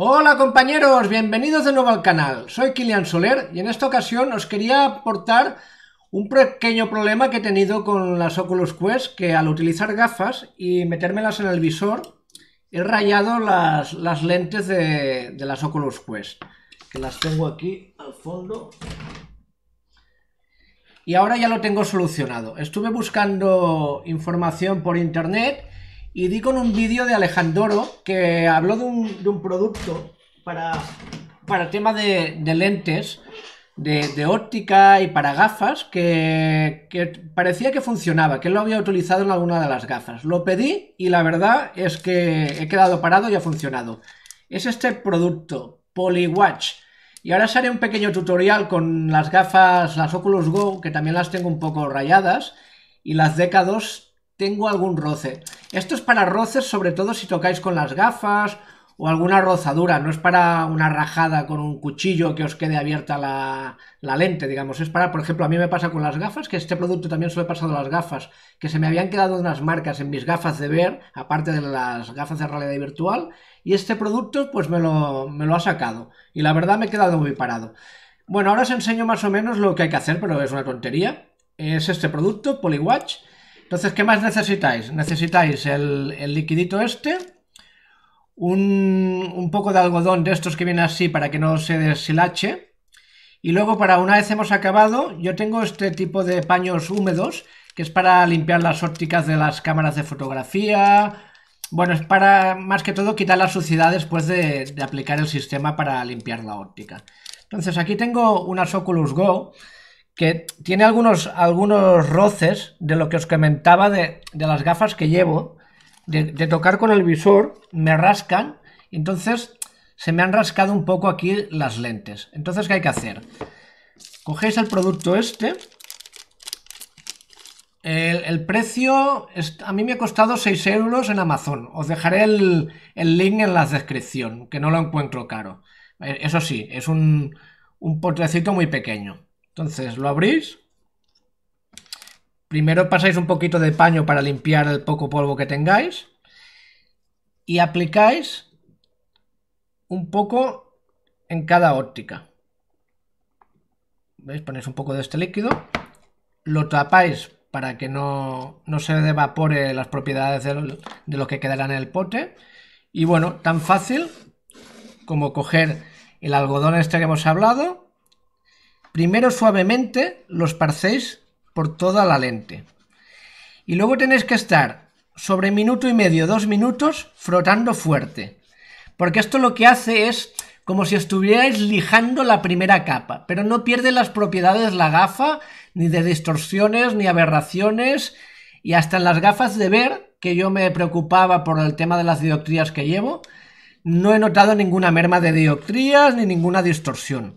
Hola compañeros, bienvenidos de nuevo al canal. Soy Kilian Soler y en esta ocasión os quería aportar un pequeño problema que he tenido con las Oculus Quest, que al utilizar gafas y metérmelas en el visor, he rayado las, lentes de, de, las Oculus Quest, que las tengo aquí al fondo. Y ahora ya lo tengo solucionado. Estuve buscando información por internet y di con un vídeo de Alejandro que habló de un, producto para, para tema de, lentes, de, óptica y para gafas que, que, parecía que funcionaba, que él lo había utilizado en alguna de las gafas. Lo pedí y la verdad es que he quedado parado y ha funcionado. Es este producto, Polywatch. Y ahora os haré un pequeño tutorial con las gafas, las Oculus Go, que también las tengo un poco rayadas, y las DK2 tengo algún roce. Esto es para roces, sobre todo si tocáis con las gafas o alguna rozadura, no es para una rajada con un cuchillo que os quede abierta la, lente, digamos, es para, por ejemplo, a mí me pasa con las gafas, que este producto también se lo he pasado a las gafas, que se me habían quedado unas marcas en mis gafas de ver, aparte de las gafas de realidad virtual, y este producto pues me lo, me lo ha sacado, y la verdad me he quedado muy parado. Bueno, ahora os enseño más o menos lo que hay que hacer, pero es una tontería. Es este producto, Polywatch, entonces, ¿qué más necesitáis? Necesitáis el, el liquidito este, un, poco de algodón de estos que viene así para que no se deshilache. Y luego, para una vez hemos acabado, yo tengo este tipo de paños húmedos, que es para limpiar las ópticas de las cámaras de fotografía. Bueno, es para, más que todo, quitar la suciedad después de, de aplicar el sistema para limpiar la óptica. Entonces, aquí tengo unas Oculus Go que tiene algunos, algunos roces de lo que os comentaba de, las gafas que llevo, de, tocar con el visor, me rascan, entonces se me han rascado un poco aquí las lentes. Entonces, ¿qué hay que hacer? Cogéis el producto este. El, precio a mí me ha costado 6 euros en Amazon. Os dejaré el, link en la descripción, que no lo encuentro caro. Eh, eso sí, es un, un potrecito muy pequeño. Entonces lo abrís. Primero pasáis un poquito de paño para limpiar el poco polvo que tengáis. Y aplicáis un poco en cada óptica. ¿Veis? Ponéis un poco de este líquido. Lo tapáis para que no, se evapore las propiedades de lo, de lo que quedará en el pote. Y bueno, tan fácil como coger el algodón este que hemos hablado, Primero suavemente los parcéis por toda la lente. Y luego tenéis que estar sobre minuto y medio, dos minutos, frotando fuerte. Porque esto lo que hace es como si estuvierais lijando la primera capa, pero no pierde las propiedades la gafa, ni de distorsiones, ni aberraciones, y hasta en las gafas de ver, que yo me preocupaba por el tema de las dioptrías que llevo, no he notado ninguna merma de dioptrías ni ninguna distorsión.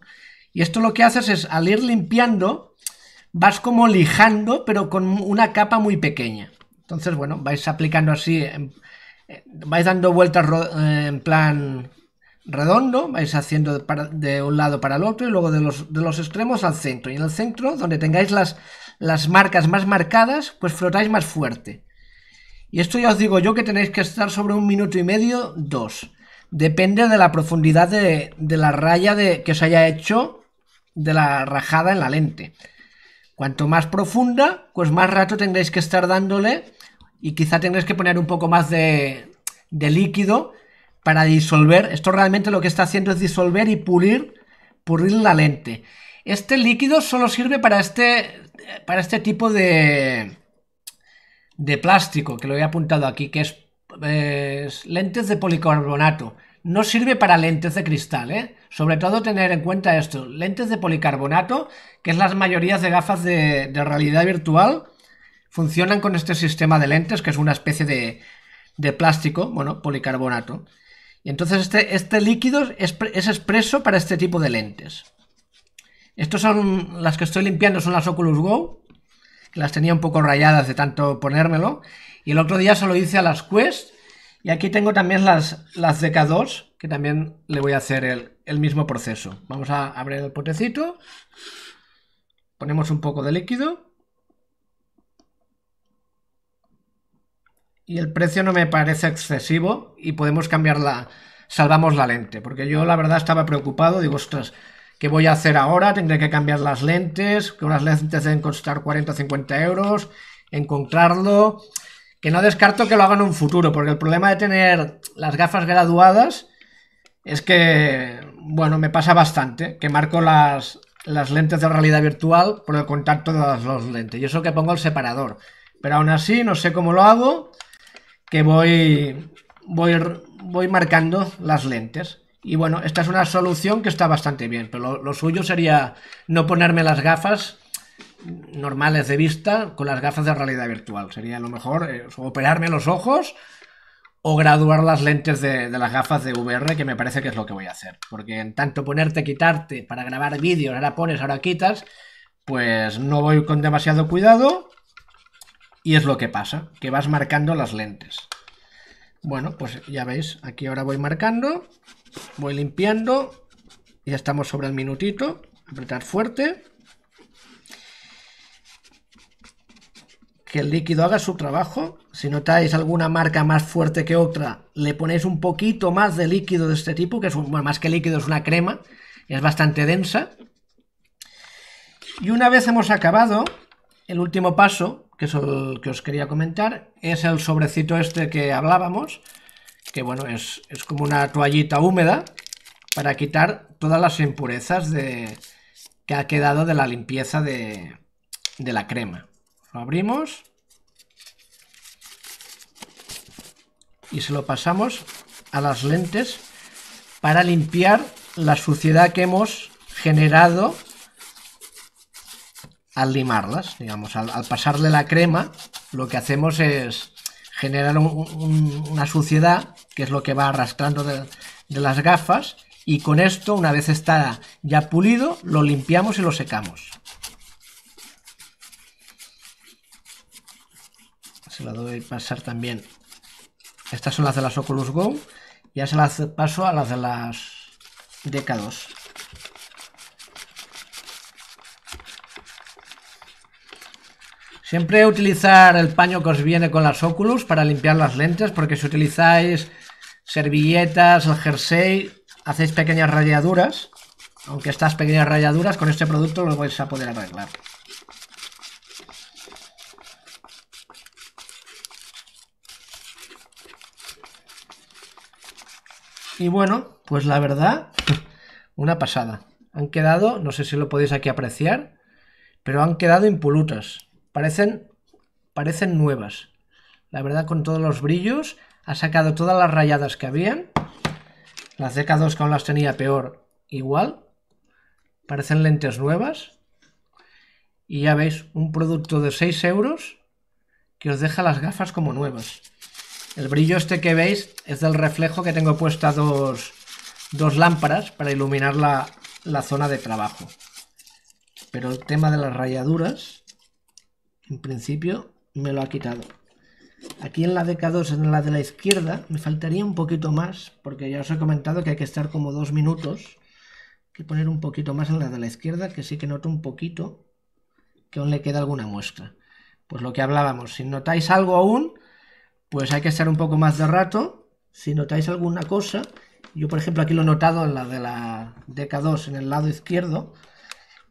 Y esto lo que haces es, al ir limpiando, vas como lijando, pero con una capa muy pequeña. Entonces, bueno, vais aplicando así, em, eh, vais dando vueltas eh, en plan redondo, vais haciendo de un lado para el otro y luego de los, de los extremos al centro. Y en el centro, donde tengáis las, las marcas más marcadas, pues frotáis más fuerte. Y esto ya os digo yo que tenéis que estar sobre un minuto y medio, dos. Depende de la profundidad de, la raya de, que os haya hecho de la rajada en la lente. Cuanto más profunda, pues más rato tendréis que estar dándole y quizá tendréis que poner un poco más de, líquido para disolver. Esto realmente lo que está haciendo es disolver y pulir, pulir la lente. Este líquido solo sirve para este, para este tipo de, de plástico que lo he apuntado aquí, que es lentes de policarbonato. No sirve para lentes de cristal, ¿eh? Sobre todo tener en cuenta esto, lentes de policarbonato, que es las mayorías de gafas de, realidad virtual, funcionan con este sistema de lentes, que es una especie de, plástico, bueno, policarbonato. Y entonces este, este líquido es, expreso para este tipo de lentes. Estas son las que estoy limpiando, son las Oculus Go, las tenía un poco rayadas de tanto ponérmelo. Y el otro día se lo hice a las Quest, y aquí tengo también las, las de 2 que también le voy a hacer el, mismo proceso. Vamos a abrir el potecito, ponemos un poco de líquido. Y el precio no me parece excesivo y podemos cambiarla, salvamos la lente, porque yo la verdad estaba preocupado, digo, ostras, ¿qué voy a hacer ahora? Tendré que cambiar las lentes, que unas lentes deben costar 40 o 50 euros, encontrarlo, que no descarto que lo hagan en un futuro, porque el problema de tener las gafas graduadas es que, bueno, me pasa bastante, que marco las, las lentes de realidad virtual por el contacto de las lentes. Y eso que pongo el separador. Pero aún así, no sé cómo lo hago, que voy, voy, voy marcando las lentes. Y bueno, esta es una solución que está bastante bien, pero lo suyo sería no ponerme las gafas normales de vista con las gafas de realidad virtual. Sería lo mejor eh, operarme los ojos o graduar las lentes de, de, las gafas de VR, que me parece que es lo que voy a hacer. Porque en tanto ponerte, quitarte para grabar vídeos, ahora pones, ahora quitas, pues no voy con demasiado cuidado y es lo que pasa, que vas marcando las lentes. Bueno, pues ya veis, aquí ahora voy marcando, voy limpiando, ya estamos sobre el minutito, apretar fuerte. que el líquido haga su trabajo. Si notáis alguna marca más fuerte que otra, le ponéis un poquito más de líquido de este tipo, que es más que líquido, es una crema, es bastante densa. Y una vez hemos acabado, el último paso, que que os quería comentar, es el sobrecito este que hablábamos, que bueno, es, es como una toallita húmeda para quitar todas las impurezas de, que ha quedado de la limpieza de, de la crema. Lo abrimos. Y se lo pasamos a las lentes para limpiar la suciedad que hemos generado al limarlas, digamos, al, pasarle la crema, lo que hacemos es generar una suciedad, que es lo que va arrastrando de las gafas, y con esto, una vez está ya pulido, lo limpiamos y lo secamos. la doy pasar también. Estas son las de las Oculus Go. Ya se las paso a las de las DK2. Siempre utilizar el paño que os viene con las Oculus para limpiar las lentes, porque si utilizáis servilletas, el jersey, hacéis pequeñas rayaduras. Aunque estas pequeñas rayaduras con este producto lo vais a poder arreglar. Y bueno, pues la verdad, una pasada. Han quedado, no sé si lo podéis aquí apreciar, pero han quedado impolutas. Parecen, parecen nuevas. La verdad, con todos los brillos, ha sacado todas las rayadas que habían. Las DK2 que aún las tenía peor, igual. Parecen lentes nuevas. Y ya veis, un producto de 6 euros que os deja las gafas como nuevas. El brillo este que veis es del reflejo que tengo puesta dos, lámparas para iluminar la, zona de trabajo. Pero el tema de las rayaduras, en principio, me lo ha quitado. Aquí en la de K2, en la de la izquierda, me faltaría un poquito más, porque ya os he comentado que hay que estar como dos minutos. que poner un poquito más en la de la izquierda, que sí que noto un poquito que aún le queda alguna muestra. Pues lo que hablábamos, si notáis algo aún, pues hay que estar un poco más de rato. Si notáis alguna cosa, yo por ejemplo aquí lo he notado en la de la DK2, en el lado izquierdo,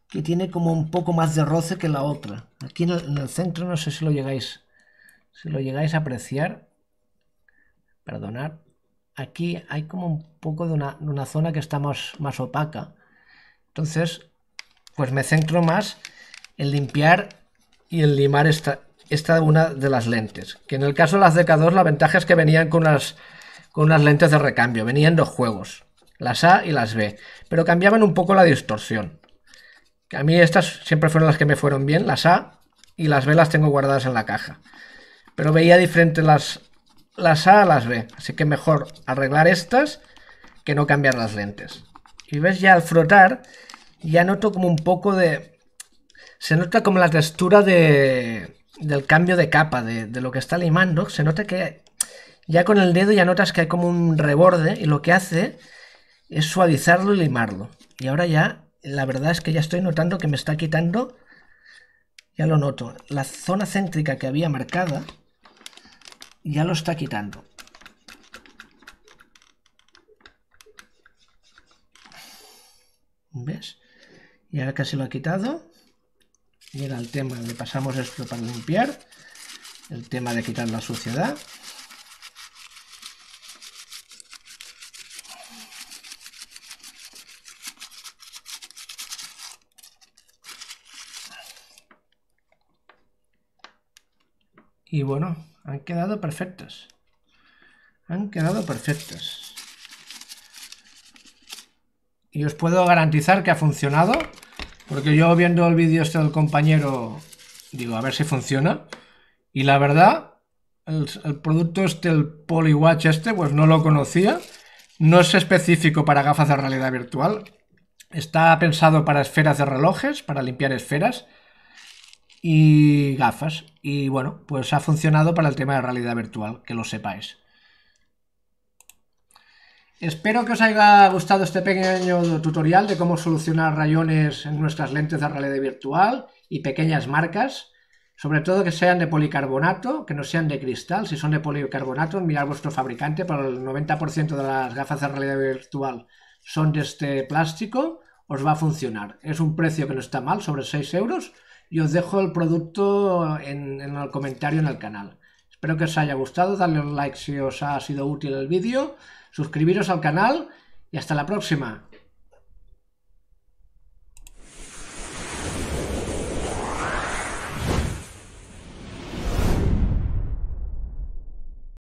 que tiene como un poco más de roce que la otra. Aquí en el, centro no sé si lo llegáis, si lo llegáis a apreciar. Perdonad. Aquí hay como un poco de una, zona que está más, más opaca. Entonces, pues me centro más en limpiar y en limar esta, esta una de las lentes. Que en el caso de las DK2 la ventaja es que venían con unas, con unas lentes de recambio, venían dos juegos, las A y las B, pero cambiaban un poco la distorsión. Que A mí estas siempre fueron las que me fueron bien, las A y las B las tengo guardadas en la caja. Pero veía diferente las, las A a las B, así que mejor arreglar estas que no cambiar las lentes. Y ves ya al frotar, ya noto como un poco de... Se nota como la textura de, del cambio de capa, de, lo que está limando, se nota que ya con el dedo ya notas que hay como un reborde y lo que hace es suavizarlo y limarlo. Y ahora ya, la verdad es que ya estoy notando que me está quitando, ya lo noto, la zona céntrica que había marcada, ya lo está quitando. ¿Ves? Y ahora casi lo ha quitado. Mira el tema, le pasamos esto para limpiar, el tema de quitar la suciedad. Y bueno, han quedado perfectas. Han quedado perfectas. Y os puedo garantizar que ha funcionado. Porque yo viendo el vídeo este del compañero, digo, a ver si funciona. Y la verdad, el, producto este, el Polywatch este, pues no lo conocía. No es específico para gafas de realidad virtual. Está pensado para esferas de relojes, para limpiar esferas y gafas. Y bueno, pues ha funcionado para el tema de realidad virtual, que lo sepáis. Espero que os haya gustado este pequeño tutorial de cómo solucionar rayones en nuestras lentes de realidad virtual y pequeñas marcas, sobre todo que sean de policarbonato, que no sean de cristal. Si son de policarbonato, mirad vuestro fabricante, para el 90% de las gafas de realidad virtual son de este plástico, os va a funcionar. Es un precio que no está mal, sobre 6 euros, y os dejo el producto en, el comentario en el canal. Espero que os haya gustado, dadle un like si os ha sido útil el vídeo suscribiros al canal y hasta la próxima.